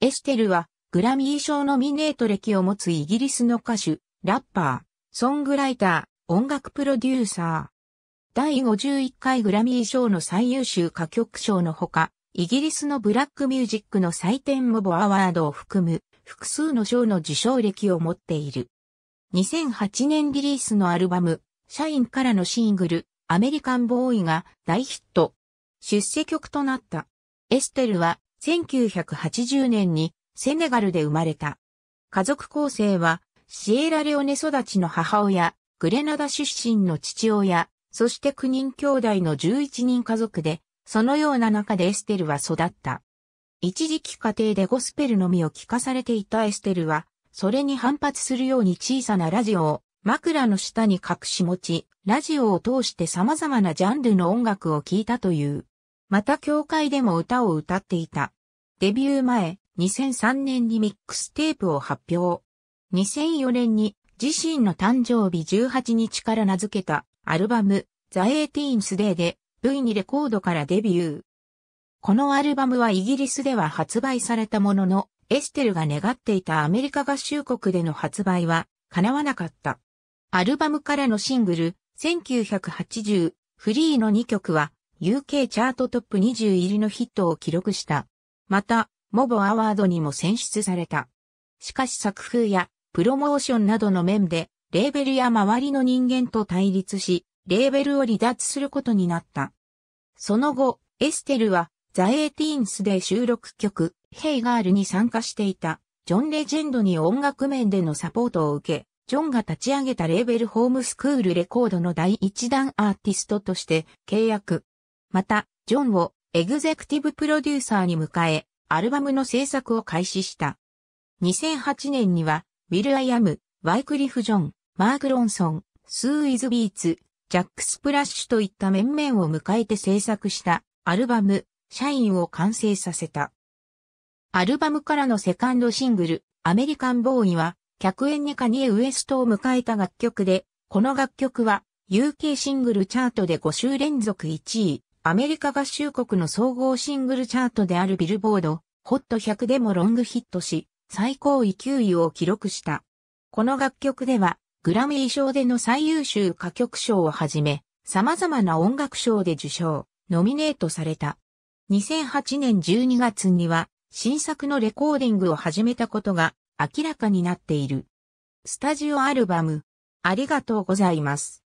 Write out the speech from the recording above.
エステルはグラミー賞ノミネート歴を持つイギリスの歌手、ラッパー、ソングライター、音楽プロデューサー。第51回グラミー賞の最優秀歌曲賞のほか、イギリスのブラックミュージックの祭典モボアワードを含む複数の賞の受賞歴を持っている。2008年リリースのアルバム、社員からのシングル、アメリカンボーイが大ヒット。出世曲となった。エステルは1980年にセネガルで生まれた。家族構成は、シエラレオネ育ちの母親、グレナダ出身の父親、そして9人兄弟の11人家族で、そのような中でエステルは育った。一時期家庭でゴスペルのみを聞かされていたエステルは、それに反発するように小さなラジオを枕の下に隠し持ち、ラジオを通して様々なジャンルの音楽を聴いたという。また教会でも歌を歌っていた。デビュー前、2003年にミックステープを発表。2004年に自身の誕生日18日から名付けたアルバムザ・エイティーンス・デーで V2 レコードからデビュー。このアルバムはイギリスでは発売されたものの、エステルが願っていたアメリカ合衆国での発売は叶わなかった。アルバムからのシングル、1980、フリーの2曲は UK チャートトップ20入りのヒットを記録した。また、モボアワードにも選出された。しかし作風やプロモーションなどの面で、レーベルや周りの人間と対立し、レーベルを離脱することになった。その後、エステルは、ザ・エーティーンスで収録曲、ヘイガールに参加していた、ジョン・レジェンドに音楽面でのサポートを受け、ジョンが立ち上げたレーベルホームスクールレコードの第一弾アーティストとして契約。また、ジョンをエグゼクティブプロデューサーに迎え、アルバムの制作を開始した。2008年には、ウィル・アイアム、ワイクリフ・ジョン、マーク・ロンソン、スー・イズ・ビーツ、ジャック・スプラッシュといった面々を迎えて制作したアルバム、社員を完成させた。アルバムからのセカンドシングル、アメリカン・ボーイは、客演にカニエ・ウエストを迎えた楽曲で、この楽曲は、UK シングルチャートで5週連続1位、アメリカ合衆国の総合シングルチャートであるビルボード、ホット100でもロングヒットし、最高位9位を記録した。この楽曲では、グラミー賞での最優秀歌曲賞をはじめ、様々な音楽賞で受賞、ノミネートされた。2008年12月には、新作のレコーディングを始めたことが明らかになっている。スタジオアルバム、ありがとうございます。